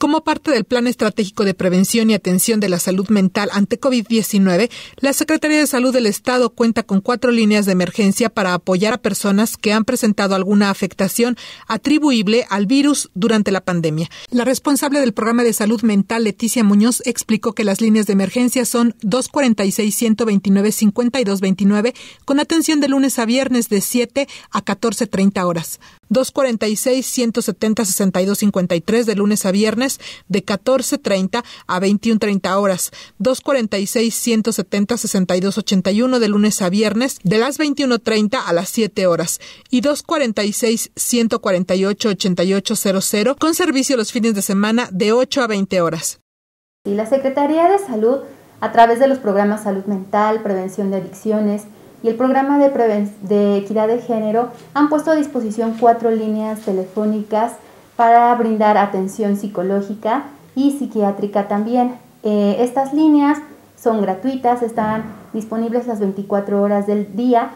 Como parte del Plan Estratégico de Prevención y Atención de la Salud Mental ante COVID-19, la Secretaría de Salud del Estado cuenta con cuatro líneas de emergencia para apoyar a personas que han presentado alguna afectación atribuible al virus durante la pandemia. La responsable del programa de salud mental, Leticia Muñoz, explicó que las líneas de emergencia son 246-129-5229 con atención de lunes a viernes de 7 a 14.30 horas. 246-170-6253 de lunes a viernes de 14.30 a 21.30 horas, 246 170 62 81 de lunes a viernes de las 21.30 a las 7 horas y 246 148 88 con servicio los fines de semana de 8 a 20 horas. Y la Secretaría de Salud, a través de los programas Salud Mental, Prevención de Adicciones, y el programa de, de, equidad de género han puesto a disposición cuatro líneas telefónicas para brindar atención psicológica y psiquiátrica también. Eh, estas líneas son gratuitas, están disponibles las 24 horas del día.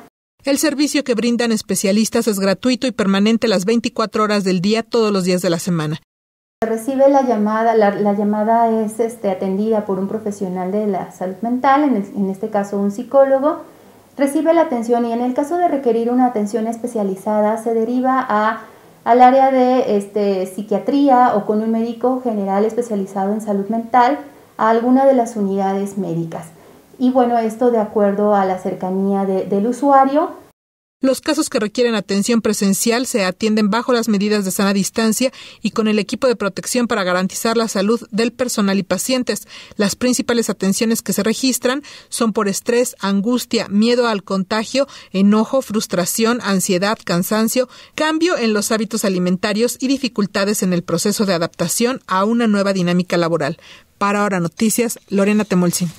El servicio que brindan especialistas es gratuito y permanente las 24 horas del día todos los días de la semana. Recibe la llamada, la, llamada es este, atendida por un profesional de la salud mental, en, en este caso un psicólogo, recibe la atención y en el caso de requerir una atención especializada se deriva a al área de este, psiquiatría o con un médico general especializado en salud mental a alguna de las unidades médicas. Y bueno, esto de acuerdo a la cercanía del usuario los casos que requieren atención presencial se atienden bajo las medidas de sana distancia y con el equipo de protección para garantizar la salud del personal y pacientes. Las principales atenciones que se registran son por estrés, angustia, miedo al contagio, enojo, frustración, ansiedad, cansancio, cambio en los hábitos alimentarios y dificultades en el proceso de adaptación a una nueva dinámica laboral. Para ahora noticias, Lorena Temolsin.